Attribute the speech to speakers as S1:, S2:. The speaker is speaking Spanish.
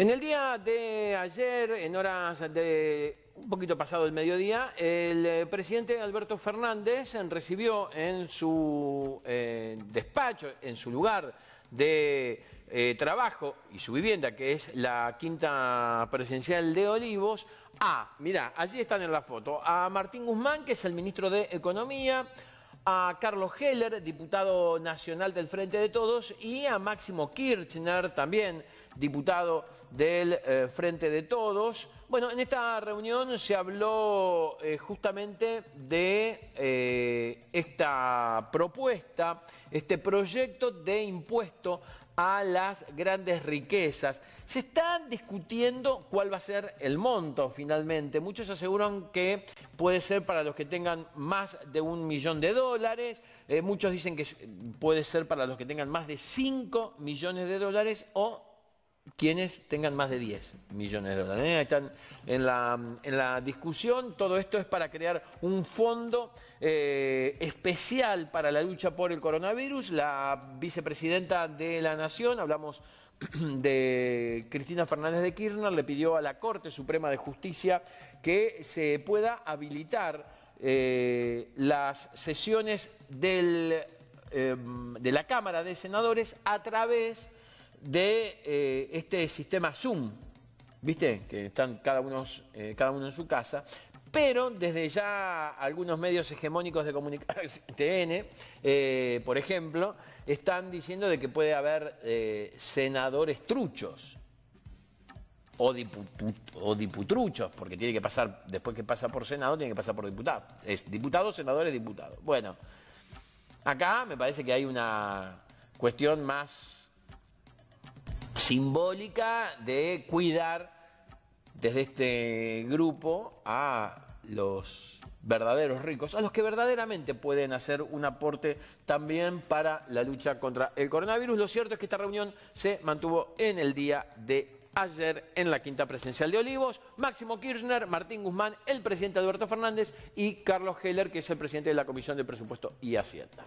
S1: En el día de ayer, en horas de un poquito pasado el mediodía, el eh, presidente Alberto Fernández recibió en su eh, despacho, en su lugar de eh, trabajo y su vivienda, que es la quinta presencial de Olivos, a, mira, allí están en la foto, a Martín Guzmán, que es el ministro de Economía, a Carlos Heller, diputado nacional del Frente de Todos, y a Máximo Kirchner, también diputado del eh, Frente de Todos. Bueno, en esta reunión se habló eh, justamente de eh, esta propuesta, este proyecto de impuesto a las grandes riquezas. Se está discutiendo cuál va a ser el monto finalmente. Muchos aseguran que puede ser para los que tengan más de un millón de dólares, eh, muchos dicen que puede ser para los que tengan más de 5 millones de dólares o quienes tengan más de 10 millones de dólares. Están en la, discusión. Todo esto es para crear un fondo eh, especial para la lucha por el coronavirus. La vicepresidenta de la Nación, hablamos de Cristina Fernández de Kirchner, le pidió a la Corte Suprema de Justicia que se pueda habilitar eh, las sesiones eh, de la Cámara de Senadores a través de de eh, este sistema Zoom, ¿viste? Que están cada uno, eh, cada uno en su casa. Pero desde ya algunos medios hegemónicos de comunicación, TN, eh, por ejemplo, están diciendo de que puede haber senadores truchos o, o, diputruchos, porque tiene que pasar, después que pasa por senado, tiene que pasar por diputado. Es diputado, senadores, diputados. Bueno, acá me parece que hay una cuestión más simbólica de cuidar desde este grupo a los verdaderos ricos, a los que verdaderamente pueden hacer un aporte también para la lucha contra el coronavirus. Lo cierto es que esta reunión se mantuvo en el día de ayer en la quinta presencial de Olivos, Máximo Kirchner, Martín Guzmán, el presidente Alberto Fernández y Carlos Heller, que es el presidente de la Comisión de Presupuesto y Hacienda.